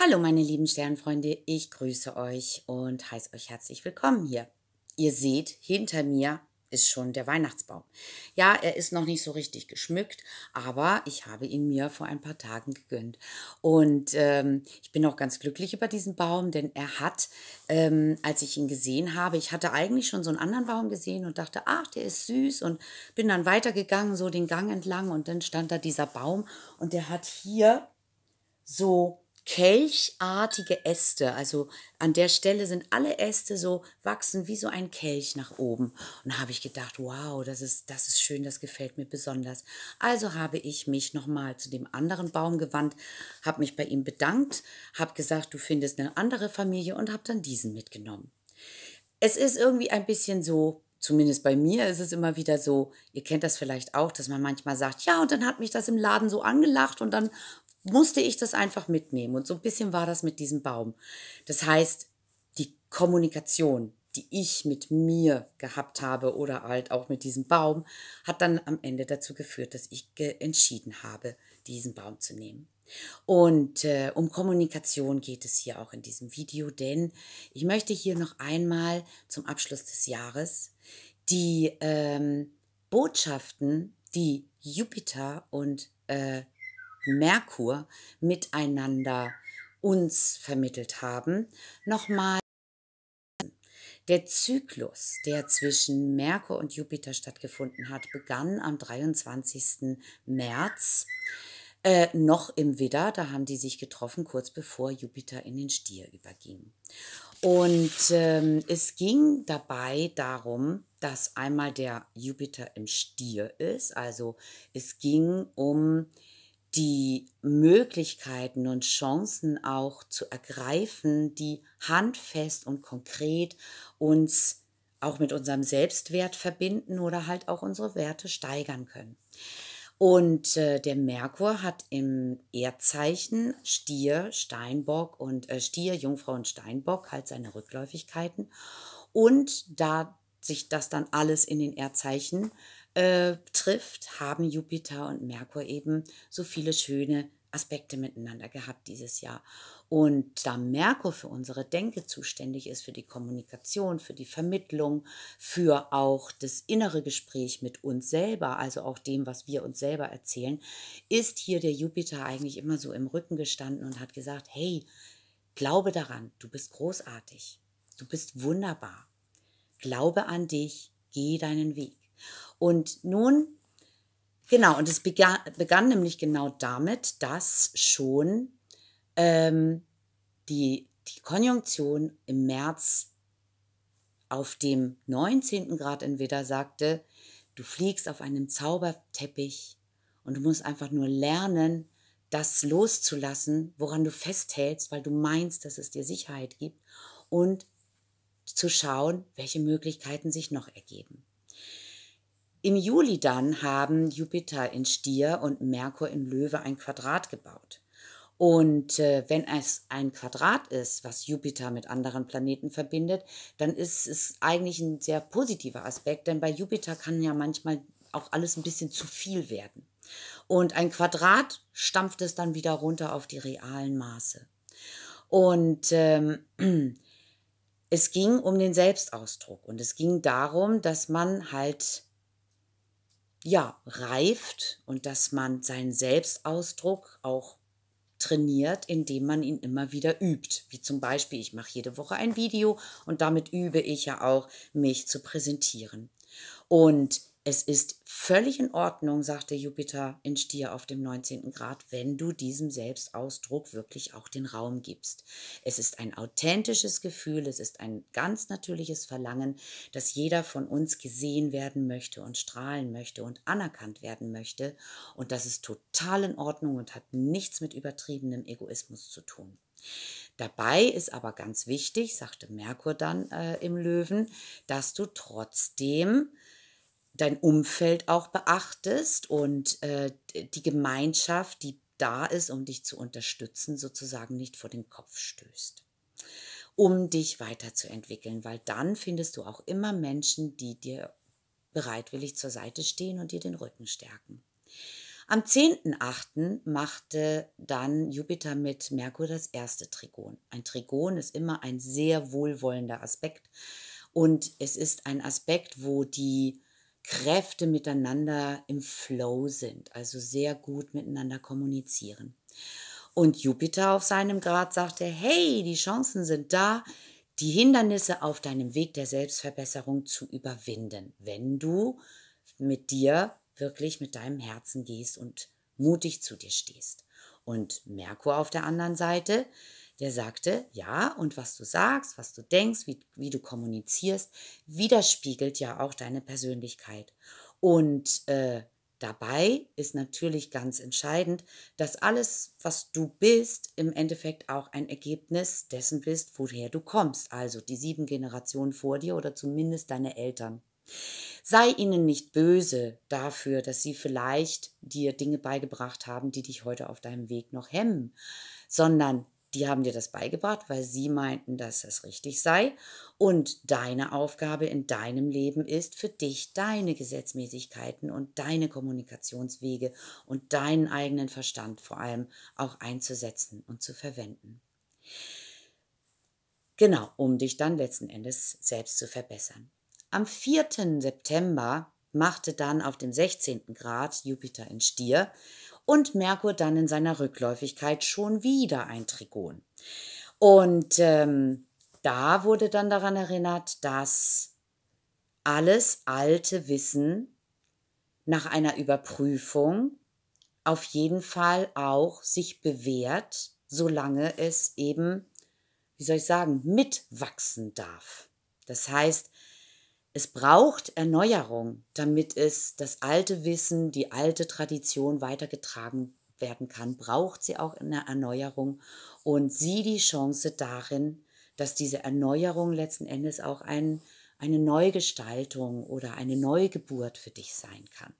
Hallo meine lieben Sternfreunde, ich grüße euch und heiße euch herzlich willkommen hier. Ihr seht, hinter mir ist schon der Weihnachtsbaum. Ja, er ist noch nicht so richtig geschmückt, aber ich habe ihn mir vor ein paar Tagen gegönnt. Und ähm, ich bin auch ganz glücklich über diesen Baum, denn er hat, ähm, als ich ihn gesehen habe, ich hatte eigentlich schon so einen anderen Baum gesehen und dachte, ach, der ist süß und bin dann weitergegangen, so den Gang entlang und dann stand da dieser Baum und der hat hier so kelchartige Äste. Also an der Stelle sind alle Äste so wachsen wie so ein Kelch nach oben. Und da habe ich gedacht, wow, das ist, das ist schön, das gefällt mir besonders. Also habe ich mich nochmal zu dem anderen Baum gewandt, habe mich bei ihm bedankt, habe gesagt, du findest eine andere Familie und habe dann diesen mitgenommen. Es ist irgendwie ein bisschen so, zumindest bei mir ist es immer wieder so, ihr kennt das vielleicht auch, dass man manchmal sagt, ja, und dann hat mich das im Laden so angelacht und dann musste ich das einfach mitnehmen. Und so ein bisschen war das mit diesem Baum. Das heißt, die Kommunikation, die ich mit mir gehabt habe oder halt auch mit diesem Baum, hat dann am Ende dazu geführt, dass ich entschieden habe, diesen Baum zu nehmen. Und äh, um Kommunikation geht es hier auch in diesem Video, denn ich möchte hier noch einmal zum Abschluss des Jahres die ähm, Botschaften, die Jupiter und äh, Merkur miteinander uns vermittelt haben, nochmal der Zyklus, der zwischen Merkur und Jupiter stattgefunden hat, begann am 23. März, äh, noch im Widder. Da haben die sich getroffen, kurz bevor Jupiter in den Stier überging. Und ähm, es ging dabei darum, dass einmal der Jupiter im Stier ist. Also es ging um äh, die Möglichkeiten und Chancen auch zu ergreifen, die handfest und konkret uns auch mit unserem Selbstwert verbinden oder halt auch unsere Werte steigern können. Und äh, der Merkur hat im Erdzeichen Stier, Steinbock und äh, Stier, Jungfrau und Steinbock halt seine Rückläufigkeiten. Und da sich das dann alles in den Erdzeichen äh, äh, trifft, haben Jupiter und Merkur eben so viele schöne Aspekte miteinander gehabt dieses Jahr. Und da Merkur für unsere Denke zuständig ist, für die Kommunikation, für die Vermittlung, für auch das innere Gespräch mit uns selber, also auch dem, was wir uns selber erzählen, ist hier der Jupiter eigentlich immer so im Rücken gestanden und hat gesagt, hey, glaube daran, du bist großartig, du bist wunderbar, glaube an dich, geh deinen Weg. Und nun, genau, und es begann, begann nämlich genau damit, dass schon ähm, die, die Konjunktion im März auf dem 19. Grad entweder sagte, du fliegst auf einem Zauberteppich und du musst einfach nur lernen, das loszulassen, woran du festhältst, weil du meinst, dass es dir Sicherheit gibt und zu schauen, welche Möglichkeiten sich noch ergeben. Im Juli dann haben Jupiter in Stier und Merkur in Löwe ein Quadrat gebaut. Und äh, wenn es ein Quadrat ist, was Jupiter mit anderen Planeten verbindet, dann ist es eigentlich ein sehr positiver Aspekt, denn bei Jupiter kann ja manchmal auch alles ein bisschen zu viel werden. Und ein Quadrat stampft es dann wieder runter auf die realen Maße. Und ähm, es ging um den Selbstausdruck und es ging darum, dass man halt ja, reift und dass man seinen Selbstausdruck auch trainiert, indem man ihn immer wieder übt. Wie zum Beispiel, ich mache jede Woche ein Video und damit übe ich ja auch, mich zu präsentieren. Und es ist völlig in Ordnung, sagte Jupiter in Stier auf dem 19. Grad, wenn du diesem Selbstausdruck wirklich auch den Raum gibst. Es ist ein authentisches Gefühl, es ist ein ganz natürliches Verlangen, dass jeder von uns gesehen werden möchte und strahlen möchte und anerkannt werden möchte. Und das ist total in Ordnung und hat nichts mit übertriebenem Egoismus zu tun. Dabei ist aber ganz wichtig, sagte Merkur dann äh, im Löwen, dass du trotzdem dein Umfeld auch beachtest und äh, die Gemeinschaft, die da ist, um dich zu unterstützen, sozusagen nicht vor den Kopf stößt, um dich weiterzuentwickeln, weil dann findest du auch immer Menschen, die dir bereitwillig zur Seite stehen und dir den Rücken stärken. Am 10.8. machte dann Jupiter mit Merkur das erste Trigon. Ein Trigon ist immer ein sehr wohlwollender Aspekt und es ist ein Aspekt, wo die Kräfte miteinander im Flow sind, also sehr gut miteinander kommunizieren. Und Jupiter auf seinem Grad sagte, hey, die Chancen sind da, die Hindernisse auf deinem Weg der Selbstverbesserung zu überwinden, wenn du mit dir wirklich mit deinem Herzen gehst und mutig zu dir stehst. Und Merkur auf der anderen Seite der sagte, ja, und was du sagst, was du denkst, wie, wie du kommunizierst, widerspiegelt ja auch deine Persönlichkeit. Und äh, dabei ist natürlich ganz entscheidend, dass alles, was du bist, im Endeffekt auch ein Ergebnis dessen bist, woher du kommst. Also die sieben Generationen vor dir oder zumindest deine Eltern. Sei ihnen nicht böse dafür, dass sie vielleicht dir Dinge beigebracht haben, die dich heute auf deinem Weg noch hemmen, sondern die haben dir das beigebracht, weil sie meinten, dass das richtig sei. Und deine Aufgabe in deinem Leben ist, für dich deine Gesetzmäßigkeiten und deine Kommunikationswege und deinen eigenen Verstand vor allem auch einzusetzen und zu verwenden. Genau, um dich dann letzten Endes selbst zu verbessern. Am 4. September machte dann auf dem 16. Grad Jupiter in Stier und Merkur dann in seiner Rückläufigkeit schon wieder ein Trigon. Und ähm, da wurde dann daran erinnert, dass alles alte Wissen nach einer Überprüfung auf jeden Fall auch sich bewährt, solange es eben, wie soll ich sagen, mitwachsen darf. Das heißt, es braucht Erneuerung, damit es das alte Wissen, die alte Tradition weitergetragen werden kann, braucht sie auch eine Erneuerung und sie die Chance darin, dass diese Erneuerung letzten Endes auch ein, eine Neugestaltung oder eine Neugeburt für dich sein kann.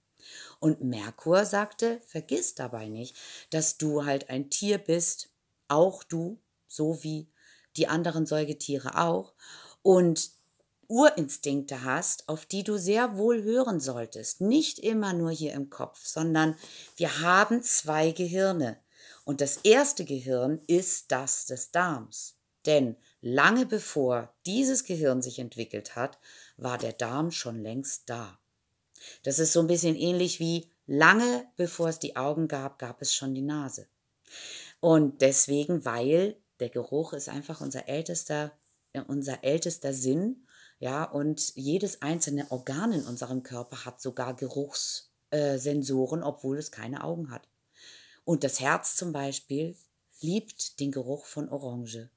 Und Merkur sagte, vergiss dabei nicht, dass du halt ein Tier bist, auch du, so wie die anderen Säugetiere auch, und Urinstinkte hast, auf die du sehr wohl hören solltest. Nicht immer nur hier im Kopf, sondern wir haben zwei Gehirne. Und das erste Gehirn ist das des Darms. Denn lange bevor dieses Gehirn sich entwickelt hat, war der Darm schon längst da. Das ist so ein bisschen ähnlich wie lange bevor es die Augen gab, gab es schon die Nase. Und deswegen, weil der Geruch ist einfach unser ältester, äh, unser ältester Sinn ja, und jedes einzelne Organ in unserem Körper hat sogar Geruchssensoren, obwohl es keine Augen hat. Und das Herz zum Beispiel liebt den Geruch von Orange.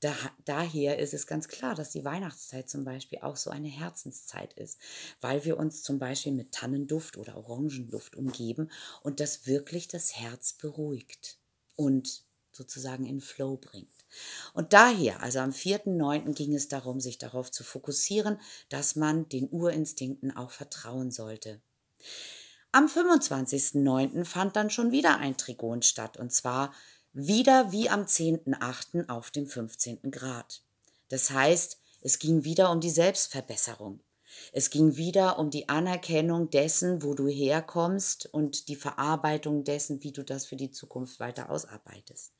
Da, daher ist es ganz klar, dass die Weihnachtszeit zum Beispiel auch so eine Herzenszeit ist, weil wir uns zum Beispiel mit Tannenduft oder Orangenduft umgeben und das wirklich das Herz beruhigt und sozusagen in Flow bringt. Und daher, also am 4.9. ging es darum, sich darauf zu fokussieren, dass man den Urinstinkten auch vertrauen sollte. Am 25.9. fand dann schon wieder ein Trigon statt, und zwar wieder wie am 10.8. auf dem 15. Grad. Das heißt, es ging wieder um die Selbstverbesserung. Es ging wieder um die Anerkennung dessen, wo du herkommst und die Verarbeitung dessen, wie du das für die Zukunft weiter ausarbeitest.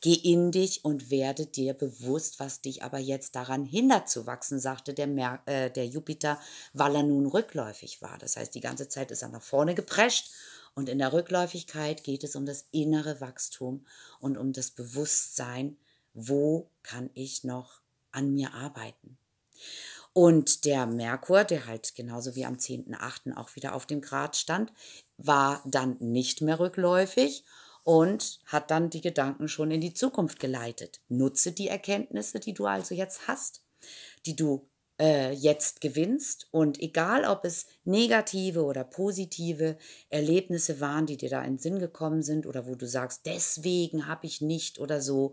Geh in dich und werde dir bewusst, was dich aber jetzt daran hindert zu wachsen, sagte der, Mer äh, der Jupiter, weil er nun rückläufig war. Das heißt, die ganze Zeit ist er nach vorne geprescht und in der Rückläufigkeit geht es um das innere Wachstum und um das Bewusstsein, wo kann ich noch an mir arbeiten. Und der Merkur, der halt genauso wie am 10.8. auch wieder auf dem Grad stand, war dann nicht mehr rückläufig und hat dann die Gedanken schon in die Zukunft geleitet. Nutze die Erkenntnisse, die du also jetzt hast, die du äh, jetzt gewinnst und egal ob es negative oder positive Erlebnisse waren, die dir da in den Sinn gekommen sind oder wo du sagst, deswegen habe ich nicht oder so,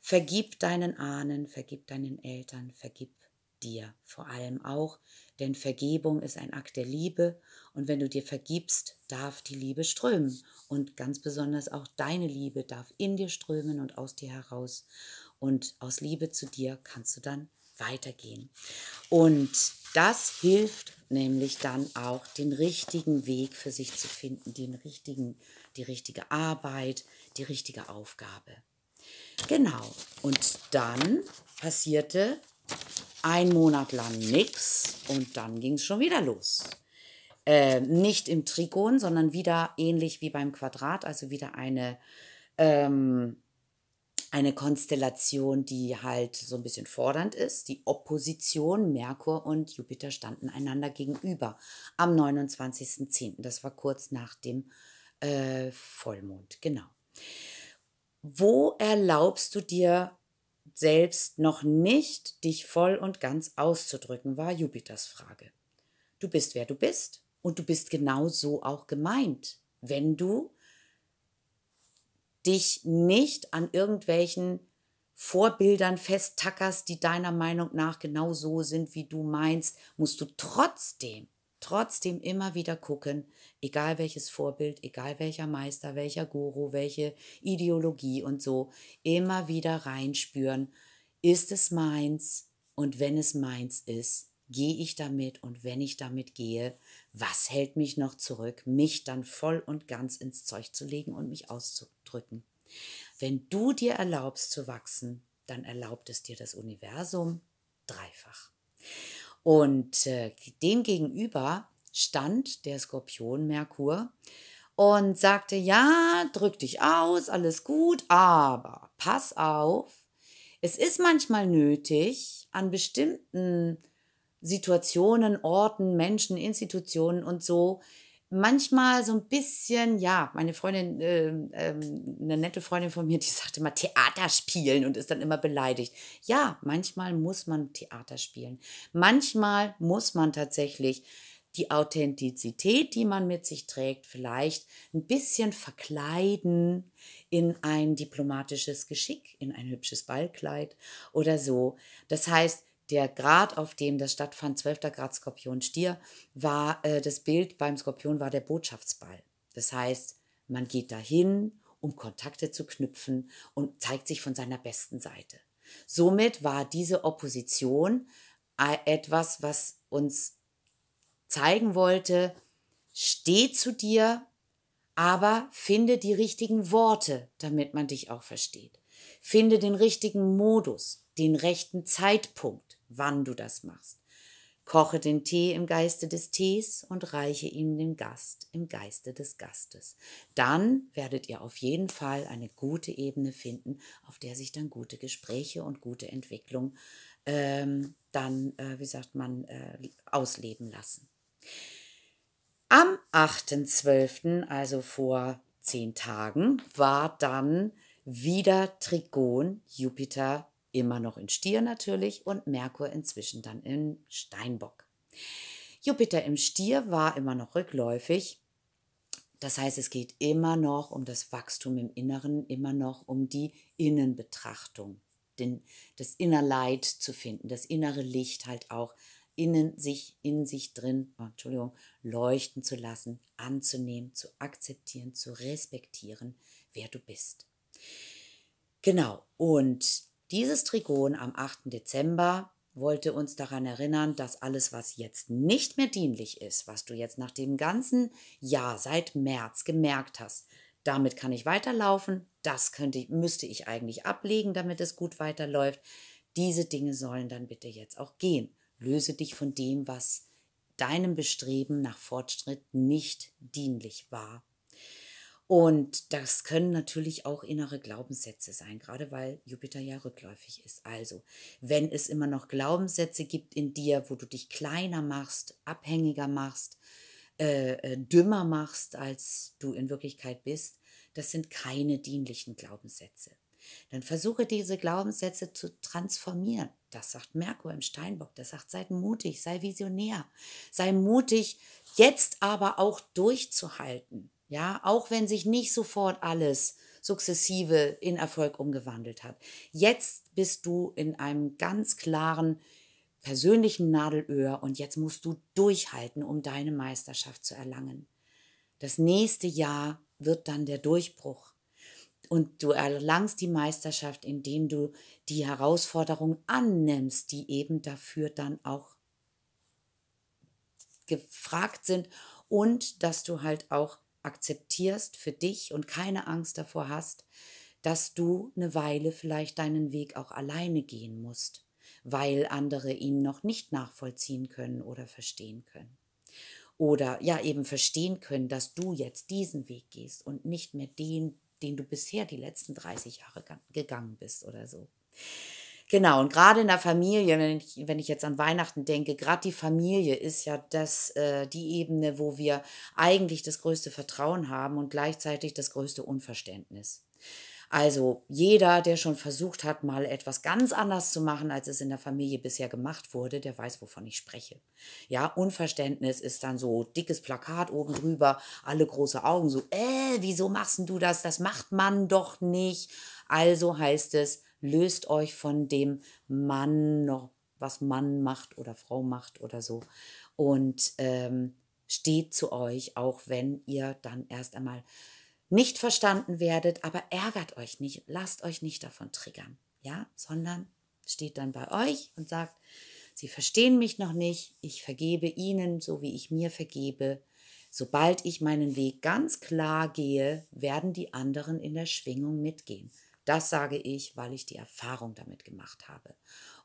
vergib deinen Ahnen, vergib deinen Eltern, vergib dir vor allem auch, denn Vergebung ist ein Akt der Liebe und wenn du dir vergibst, darf die Liebe strömen und ganz besonders auch deine Liebe darf in dir strömen und aus dir heraus und aus Liebe zu dir kannst du dann weitergehen. Und das hilft nämlich dann auch den richtigen Weg für sich zu finden, den richtigen, die richtige Arbeit, die richtige Aufgabe. Genau. Und dann passierte ein Monat lang nichts und dann ging es schon wieder los. Äh, nicht im Trigon, sondern wieder ähnlich wie beim Quadrat, also wieder eine, ähm, eine Konstellation, die halt so ein bisschen fordernd ist. Die Opposition, Merkur und Jupiter standen einander gegenüber am 29.10. Das war kurz nach dem äh, Vollmond, genau. Wo erlaubst du dir selbst noch nicht, dich voll und ganz auszudrücken, war Jupiters Frage. Du bist, wer du bist und du bist genau so auch gemeint, wenn du dich nicht an irgendwelchen Vorbildern festtackerst, die deiner Meinung nach genau so sind, wie du meinst, musst du trotzdem trotzdem immer wieder gucken, egal welches Vorbild, egal welcher Meister, welcher Guru, welche Ideologie und so, immer wieder reinspüren, ist es meins und wenn es meins ist, gehe ich damit und wenn ich damit gehe, was hält mich noch zurück, mich dann voll und ganz ins Zeug zu legen und mich auszudrücken. Wenn du dir erlaubst zu wachsen, dann erlaubt es dir das Universum dreifach. Und äh, dem gegenüber stand der Skorpion Merkur und sagte, ja, drück dich aus, alles gut, aber pass auf, es ist manchmal nötig, an bestimmten Situationen, Orten, Menschen, Institutionen und so manchmal so ein bisschen, ja, meine Freundin, äh, äh, eine nette Freundin von mir, die sagte immer Theater spielen und ist dann immer beleidigt. Ja, manchmal muss man Theater spielen. Manchmal muss man tatsächlich die Authentizität, die man mit sich trägt, vielleicht ein bisschen verkleiden in ein diplomatisches Geschick, in ein hübsches Ballkleid oder so. Das heißt, der Grad, auf dem das stattfand, 12. Grad Skorpion Stier, war äh, das Bild beim Skorpion war der Botschaftsball. Das heißt, man geht dahin, um Kontakte zu knüpfen und zeigt sich von seiner besten Seite. Somit war diese Opposition äh, etwas, was uns zeigen wollte, steh zu dir, aber finde die richtigen Worte, damit man dich auch versteht. Finde den richtigen Modus, den rechten Zeitpunkt wann du das machst. Koche den Tee im Geiste des Tees und reiche ihn dem Gast im Geiste des Gastes. Dann werdet ihr auf jeden Fall eine gute Ebene finden, auf der sich dann gute Gespräche und gute Entwicklung ähm, dann, äh, wie sagt man, äh, ausleben lassen. Am 8.12., also vor zehn Tagen, war dann wieder Trigon Jupiter immer noch in Stier natürlich und Merkur inzwischen dann in Steinbock. Jupiter im Stier war immer noch rückläufig. Das heißt, es geht immer noch um das Wachstum im Inneren, immer noch um die Innenbetrachtung, den, das Innerleid zu finden, das innere Licht halt auch innen sich, in sich drin, oh, Entschuldigung, leuchten zu lassen, anzunehmen, zu akzeptieren, zu respektieren, wer du bist. Genau, und dieses Trigon am 8. Dezember wollte uns daran erinnern, dass alles, was jetzt nicht mehr dienlich ist, was du jetzt nach dem ganzen Jahr seit März gemerkt hast, damit kann ich weiterlaufen, das könnte, müsste ich eigentlich ablegen, damit es gut weiterläuft. Diese Dinge sollen dann bitte jetzt auch gehen. Löse dich von dem, was deinem Bestreben nach Fortschritt nicht dienlich war und das können natürlich auch innere Glaubenssätze sein, gerade weil Jupiter ja rückläufig ist. Also, wenn es immer noch Glaubenssätze gibt in dir, wo du dich kleiner machst, abhängiger machst, äh, äh, dümmer machst, als du in Wirklichkeit bist, das sind keine dienlichen Glaubenssätze. Dann versuche diese Glaubenssätze zu transformieren. Das sagt Merkur im Steinbock. Das sagt, seid mutig, sei visionär, sei mutig, jetzt aber auch durchzuhalten. Ja, auch wenn sich nicht sofort alles sukzessive in Erfolg umgewandelt hat. Jetzt bist du in einem ganz klaren persönlichen Nadelöhr und jetzt musst du durchhalten, um deine Meisterschaft zu erlangen. Das nächste Jahr wird dann der Durchbruch. Und du erlangst die Meisterschaft, indem du die Herausforderung annimmst, die eben dafür dann auch gefragt sind und dass du halt auch akzeptierst für dich und keine Angst davor hast, dass du eine Weile vielleicht deinen Weg auch alleine gehen musst, weil andere ihn noch nicht nachvollziehen können oder verstehen können. Oder ja eben verstehen können, dass du jetzt diesen Weg gehst und nicht mehr den, den du bisher die letzten 30 Jahre gegangen bist oder so. Genau, und gerade in der Familie, wenn ich, wenn ich jetzt an Weihnachten denke, gerade die Familie ist ja das, äh, die Ebene, wo wir eigentlich das größte Vertrauen haben und gleichzeitig das größte Unverständnis. Also jeder, der schon versucht hat, mal etwas ganz anders zu machen, als es in der Familie bisher gemacht wurde, der weiß, wovon ich spreche. Ja, Unverständnis ist dann so dickes Plakat oben drüber, alle große Augen so, äh, wieso machst du das? Das macht man doch nicht. Also heißt es, löst euch von dem Mann, noch, was Mann macht oder Frau macht oder so. Und ähm, steht zu euch, auch wenn ihr dann erst einmal nicht verstanden werdet, aber ärgert euch nicht, lasst euch nicht davon triggern, ja, sondern steht dann bei euch und sagt, sie verstehen mich noch nicht, ich vergebe ihnen, so wie ich mir vergebe. Sobald ich meinen Weg ganz klar gehe, werden die anderen in der Schwingung mitgehen. Das sage ich, weil ich die Erfahrung damit gemacht habe.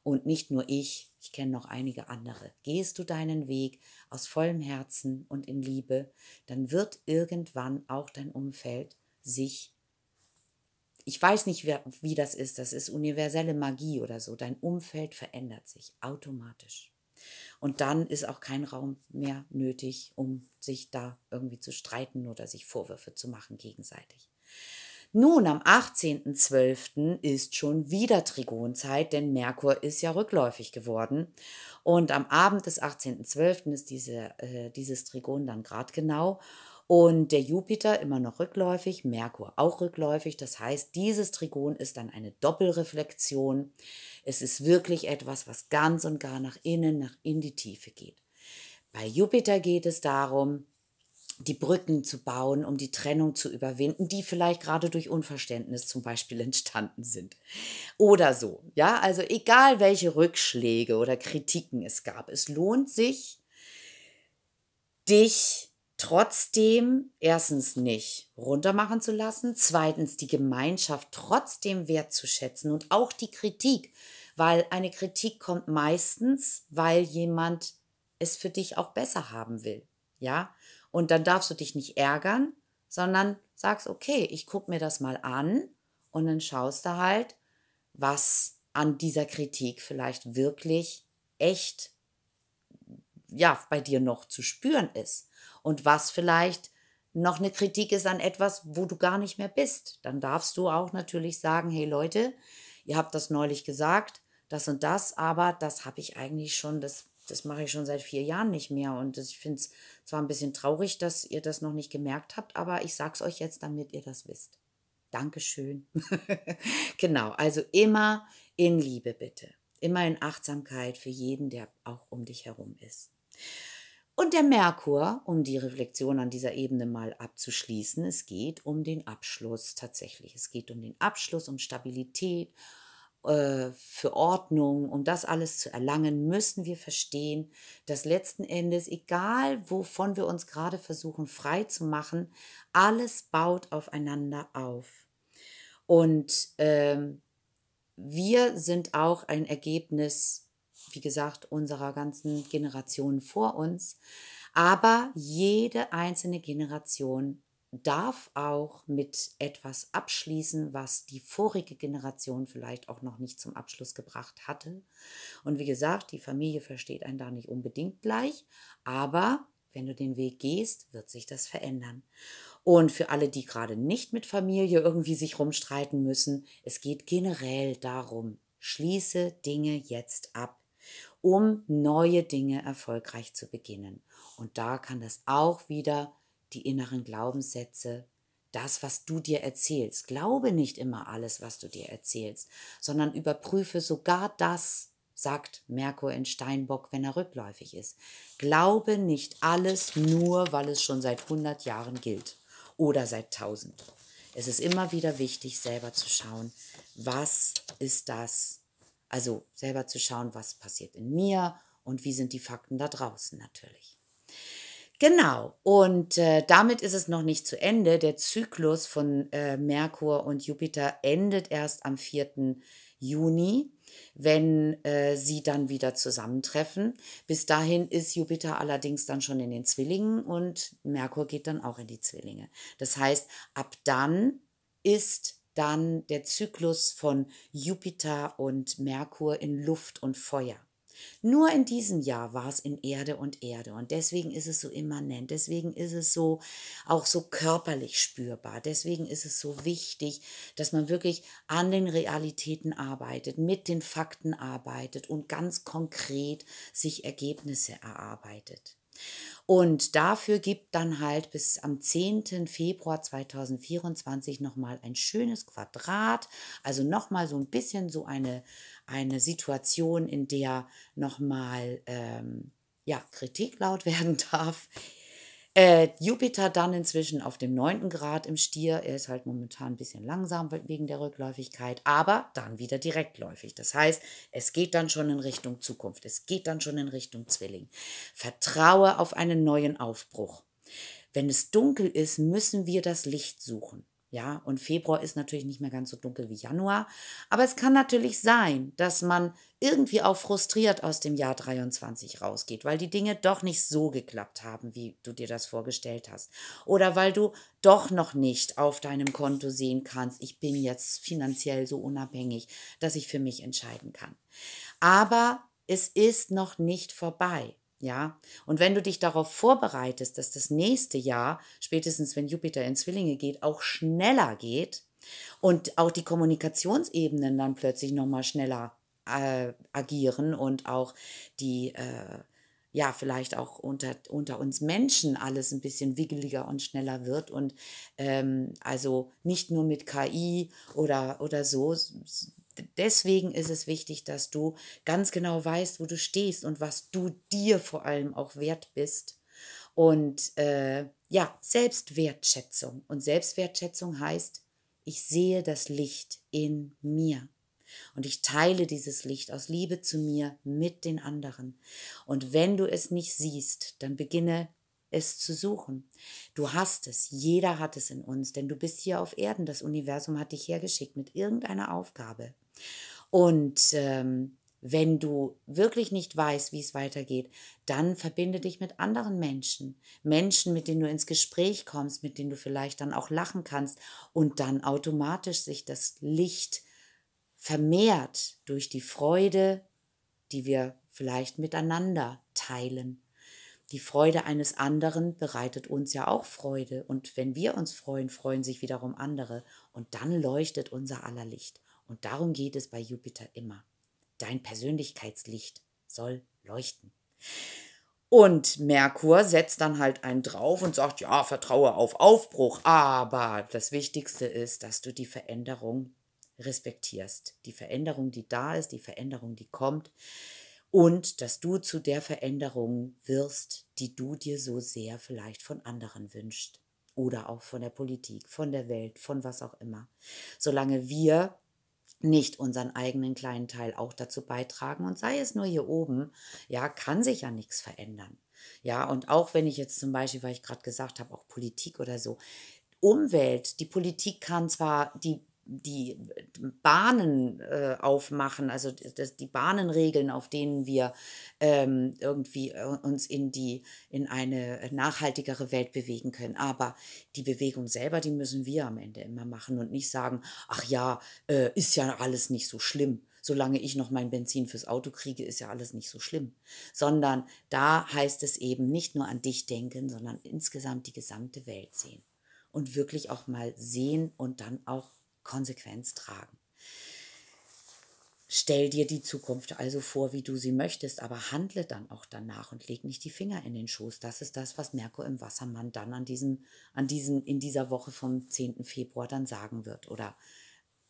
Und nicht nur ich, ich kenne noch einige andere. Gehst du deinen Weg aus vollem Herzen und in Liebe, dann wird irgendwann auch dein Umfeld sich, ich weiß nicht, wer, wie das ist, das ist universelle Magie oder so, dein Umfeld verändert sich automatisch. Und dann ist auch kein Raum mehr nötig, um sich da irgendwie zu streiten oder sich Vorwürfe zu machen gegenseitig. Nun, am 18.12. ist schon wieder Trigonzeit, denn Merkur ist ja rückläufig geworden. Und am Abend des 18.12. ist diese, äh, dieses Trigon dann grad genau. Und der Jupiter immer noch rückläufig, Merkur auch rückläufig. Das heißt, dieses Trigon ist dann eine Doppelreflexion. Es ist wirklich etwas, was ganz und gar nach innen, nach in die Tiefe geht. Bei Jupiter geht es darum, die Brücken zu bauen, um die Trennung zu überwinden, die vielleicht gerade durch Unverständnis zum Beispiel entstanden sind. Oder so. Ja, also egal welche Rückschläge oder Kritiken es gab, es lohnt sich, dich trotzdem erstens nicht runtermachen zu lassen, zweitens die Gemeinschaft trotzdem wertzuschätzen und auch die Kritik, weil eine Kritik kommt meistens, weil jemand es für dich auch besser haben will. Ja, und dann darfst du dich nicht ärgern, sondern sagst, okay, ich gucke mir das mal an und dann schaust du halt, was an dieser Kritik vielleicht wirklich echt ja, bei dir noch zu spüren ist und was vielleicht noch eine Kritik ist an etwas, wo du gar nicht mehr bist. Dann darfst du auch natürlich sagen, hey Leute, ihr habt das neulich gesagt, das und das, aber das habe ich eigentlich schon, das das mache ich schon seit vier Jahren nicht mehr. Und ich finde es zwar ein bisschen traurig, dass ihr das noch nicht gemerkt habt, aber ich sage es euch jetzt, damit ihr das wisst. Dankeschön. genau, also immer in Liebe bitte. Immer in Achtsamkeit für jeden, der auch um dich herum ist. Und der Merkur, um die Reflexion an dieser Ebene mal abzuschließen, es geht um den Abschluss tatsächlich. Es geht um den Abschluss, um Stabilität, äh, für Ordnung, um das alles zu erlangen, müssen wir verstehen, dass letzten Endes, egal wovon wir uns gerade versuchen frei zu machen, alles baut aufeinander auf. Und ähm, wir sind auch ein Ergebnis, wie gesagt, unserer ganzen Generationen vor uns. Aber jede einzelne Generation darf auch mit etwas abschließen, was die vorige Generation vielleicht auch noch nicht zum Abschluss gebracht hatte. Und wie gesagt, die Familie versteht einen da nicht unbedingt gleich, aber wenn du den Weg gehst, wird sich das verändern. Und für alle, die gerade nicht mit Familie irgendwie sich rumstreiten müssen, es geht generell darum, schließe Dinge jetzt ab um neue Dinge erfolgreich zu beginnen. Und da kann das auch wieder die inneren Glaubenssätze, das, was du dir erzählst. Glaube nicht immer alles, was du dir erzählst, sondern überprüfe sogar das, sagt Merkur in Steinbock, wenn er rückläufig ist. Glaube nicht alles nur, weil es schon seit 100 Jahren gilt oder seit 1000. Es ist immer wieder wichtig, selber zu schauen, was ist das? Also selber zu schauen, was passiert in mir und wie sind die Fakten da draußen natürlich. Genau, und äh, damit ist es noch nicht zu Ende. Der Zyklus von äh, Merkur und Jupiter endet erst am 4. Juni, wenn äh, sie dann wieder zusammentreffen. Bis dahin ist Jupiter allerdings dann schon in den Zwillingen und Merkur geht dann auch in die Zwillinge. Das heißt, ab dann ist dann der Zyklus von Jupiter und Merkur in Luft und Feuer. Nur in diesem Jahr war es in Erde und Erde und deswegen ist es so immanent, deswegen ist es so auch so körperlich spürbar, deswegen ist es so wichtig, dass man wirklich an den Realitäten arbeitet, mit den Fakten arbeitet und ganz konkret sich Ergebnisse erarbeitet. Und dafür gibt dann halt bis am 10. Februar 2024 nochmal ein schönes Quadrat, also nochmal so ein bisschen so eine, eine Situation, in der nochmal ähm, ja, Kritik laut werden darf. Äh, Jupiter dann inzwischen auf dem neunten Grad im Stier. Er ist halt momentan ein bisschen langsam wegen der Rückläufigkeit, aber dann wieder direktläufig. Das heißt, es geht dann schon in Richtung Zukunft. Es geht dann schon in Richtung Zwilling. Vertraue auf einen neuen Aufbruch. Wenn es dunkel ist, müssen wir das Licht suchen. Ja, und Februar ist natürlich nicht mehr ganz so dunkel wie Januar. Aber es kann natürlich sein, dass man irgendwie auch frustriert aus dem Jahr 23 rausgeht, weil die Dinge doch nicht so geklappt haben, wie du dir das vorgestellt hast. Oder weil du doch noch nicht auf deinem Konto sehen kannst, ich bin jetzt finanziell so unabhängig, dass ich für mich entscheiden kann. Aber es ist noch nicht vorbei. Ja, und wenn du dich darauf vorbereitest, dass das nächste Jahr, spätestens wenn Jupiter in Zwillinge geht, auch schneller geht und auch die Kommunikationsebenen dann plötzlich nochmal schneller äh, agieren und auch die, äh, ja, vielleicht auch unter, unter uns Menschen alles ein bisschen wiggeliger und schneller wird und ähm, also nicht nur mit KI oder, oder so, deswegen ist es wichtig, dass du ganz genau weißt, wo du stehst und was du dir vor allem auch wert bist. Und äh, ja, Selbstwertschätzung. Und Selbstwertschätzung heißt, ich sehe das Licht in mir. Und ich teile dieses Licht aus Liebe zu mir mit den anderen. Und wenn du es nicht siehst, dann beginne es zu suchen. Du hast es, jeder hat es in uns, denn du bist hier auf Erden, das Universum hat dich hergeschickt mit irgendeiner Aufgabe. Und ähm, wenn du wirklich nicht weißt, wie es weitergeht, dann verbinde dich mit anderen Menschen. Menschen, mit denen du ins Gespräch kommst, mit denen du vielleicht dann auch lachen kannst und dann automatisch sich das Licht vermehrt durch die Freude, die wir vielleicht miteinander teilen. Die Freude eines anderen bereitet uns ja auch Freude und wenn wir uns freuen, freuen sich wiederum andere und dann leuchtet unser aller Licht. Und darum geht es bei Jupiter immer. Dein Persönlichkeitslicht soll leuchten. Und Merkur setzt dann halt einen drauf und sagt, ja, vertraue auf Aufbruch. Aber das Wichtigste ist, dass du die Veränderung respektierst. Die Veränderung, die da ist, die Veränderung, die kommt. Und dass du zu der Veränderung wirst, die du dir so sehr vielleicht von anderen wünschst. Oder auch von der Politik, von der Welt, von was auch immer. Solange wir nicht unseren eigenen kleinen Teil auch dazu beitragen und sei es nur hier oben, ja, kann sich ja nichts verändern. Ja, und auch wenn ich jetzt zum Beispiel, weil ich gerade gesagt habe, auch Politik oder so, Umwelt, die Politik kann zwar die die Bahnen äh, aufmachen, also das, die Bahnenregeln, auf denen wir ähm, irgendwie äh, uns in, die, in eine nachhaltigere Welt bewegen können. Aber die Bewegung selber, die müssen wir am Ende immer machen und nicht sagen, ach ja, äh, ist ja alles nicht so schlimm. Solange ich noch mein Benzin fürs Auto kriege, ist ja alles nicht so schlimm. Sondern da heißt es eben nicht nur an dich denken, sondern insgesamt die gesamte Welt sehen. Und wirklich auch mal sehen und dann auch Konsequenz tragen. Stell dir die Zukunft also vor, wie du sie möchtest, aber handle dann auch danach und leg nicht die Finger in den Schoß. Das ist das, was Merkur im Wassermann dann an diesem, an diesem, in dieser Woche vom 10. Februar dann sagen wird oder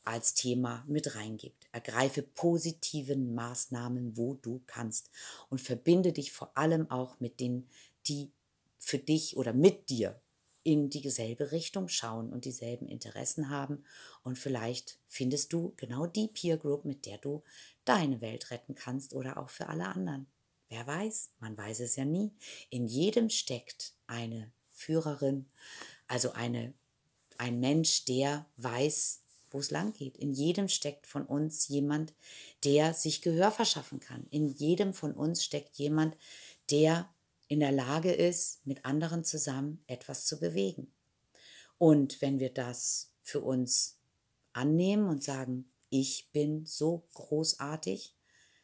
als Thema mit reingibt. Ergreife positive Maßnahmen, wo du kannst und verbinde dich vor allem auch mit denen, die für dich oder mit dir in dieselbe Richtung schauen und dieselben Interessen haben. Und vielleicht findest du genau die Peer Group, mit der du deine Welt retten kannst oder auch für alle anderen. Wer weiß, man weiß es ja nie. In jedem steckt eine Führerin, also eine, ein Mensch, der weiß, wo es lang geht. In jedem steckt von uns jemand, der sich Gehör verschaffen kann. In jedem von uns steckt jemand, der in der Lage ist, mit anderen zusammen etwas zu bewegen. Und wenn wir das für uns annehmen und sagen, ich bin so großartig,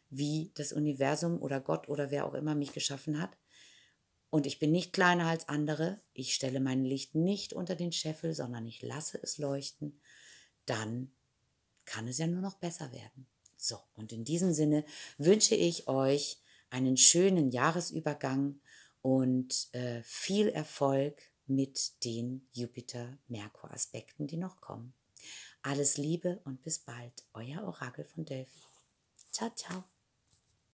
wie das Universum oder Gott oder wer auch immer mich geschaffen hat, und ich bin nicht kleiner als andere, ich stelle mein Licht nicht unter den Scheffel, sondern ich lasse es leuchten, dann kann es ja nur noch besser werden. So, und in diesem Sinne wünsche ich euch einen schönen Jahresübergang und äh, viel Erfolg mit den Jupiter-Merkur-Aspekten, die noch kommen. Alles Liebe und bis bald, euer Orakel von Delphi. Ciao, ciao.